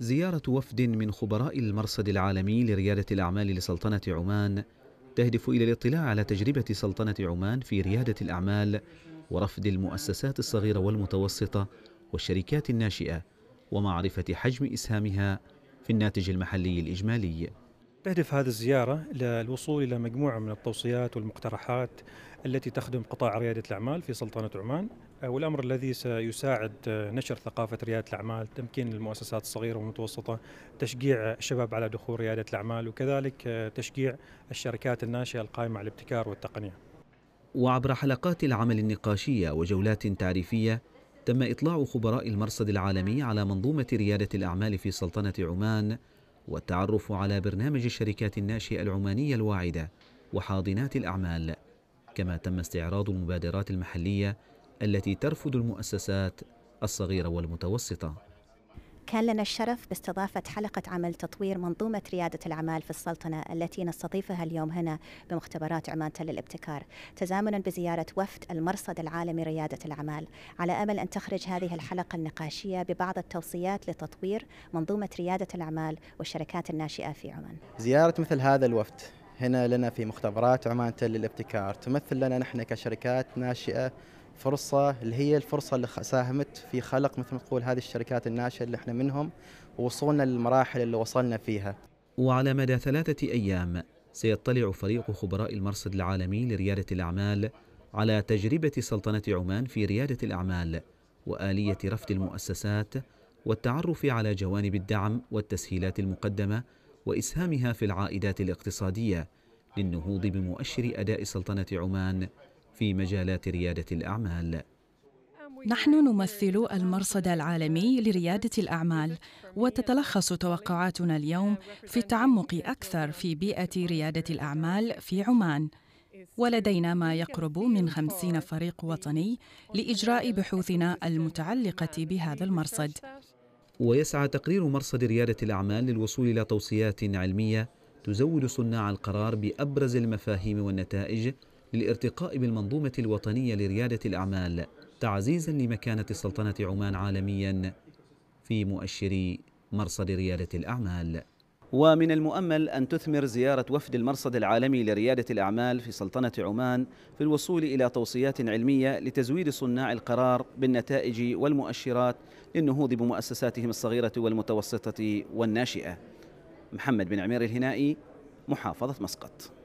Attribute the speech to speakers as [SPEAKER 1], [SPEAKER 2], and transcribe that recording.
[SPEAKER 1] زيارة وفد من خبراء المرصد العالمي لريادة الأعمال لسلطنة عمان تهدف إلى الاطلاع على تجربة سلطنة عمان في ريادة الأعمال ورفد المؤسسات الصغيرة والمتوسطة والشركات الناشئة ومعرفة حجم إسهامها في الناتج المحلي الإجمالي
[SPEAKER 2] تهدف هذه الزيارة للوصول إلى مجموعة من التوصيات والمقترحات التي تخدم قطاع ريادة الأعمال في سلطنة عمان آه، والأمر الذي سيساعد آه، نشر ثقافة ريادة الأعمال تمكين المؤسسات الصغيرة والمتوسطة تشجيع الشباب على دخول ريادة الأعمال وكذلك آه، تشجيع الشركات الناشئة القائمة على الابتكار والتقنية
[SPEAKER 1] وعبر حلقات العمل النقاشية وجولات تعريفية تم إطلاع خبراء المرصد العالمي على منظومة ريادة الأعمال في سلطنة عمان والتعرف على برنامج الشركات الناشئة العمانية الواعدة وحاضنات الأعمال كما تم استعراض المبادرات المحلية التي ترفض المؤسسات الصغيرة والمتوسطة
[SPEAKER 3] كان لنا الشرف باستضافة حلقة عمل تطوير منظومة ريادة الأعمال في السلطنة التي نستضيفها اليوم هنا بمختبرات عمان تل الابتكار تزامنا بزيارة وفد المرصد العالمي ريادة الأعمال على أمل أن تخرج هذه الحلقة النقاشية ببعض التوصيات لتطوير منظومة ريادة الأعمال والشركات الناشئة في عمان
[SPEAKER 4] زيارة مثل هذا الوفد هنا لنا في مختبرات عمان تل الابتكار تمثل لنا نحن كشركات ناشئة فرصه اللي هي الفرصه اللي ساهمت في خلق مثل ما تقول هذه الشركات الناشئه اللي احنا منهم ووصولنا للمراحل اللي وصلنا فيها.
[SPEAKER 1] وعلى مدى ثلاثه ايام سيطلع فريق خبراء المرصد العالمي لرياده الاعمال على تجربه سلطنه عمان في رياده الاعمال واليه رفض المؤسسات والتعرف على جوانب الدعم والتسهيلات المقدمه واسهامها في العائدات الاقتصاديه للنهوض بمؤشر اداء سلطنه عمان في مجالات ريادة الأعمال
[SPEAKER 5] نحن نمثل المرصد العالمي لريادة الأعمال وتتلخص توقعاتنا اليوم في التعمق أكثر في بيئة ريادة الأعمال في عمان ولدينا ما يقرب من خمسين فريق وطني لإجراء بحوثنا المتعلقة بهذا المرصد
[SPEAKER 1] ويسعى تقرير مرصد ريادة الأعمال للوصول إلى توصيات علمية تزود صناع القرار بأبرز المفاهيم والنتائج للارتقاء بالمنظومة الوطنية لريادة الأعمال تعزيزا لمكانة سلطنة عمان عالميا في مؤشري مرصد ريادة الأعمال ومن المؤمل أن تثمر زيارة وفد المرصد العالمي لريادة الأعمال في سلطنة عمان في الوصول إلى توصيات علمية لتزويد صناع القرار بالنتائج والمؤشرات للنهوض بمؤسساتهم الصغيرة والمتوسطة والناشئة محمد بن عمير الهنائي محافظة مسقط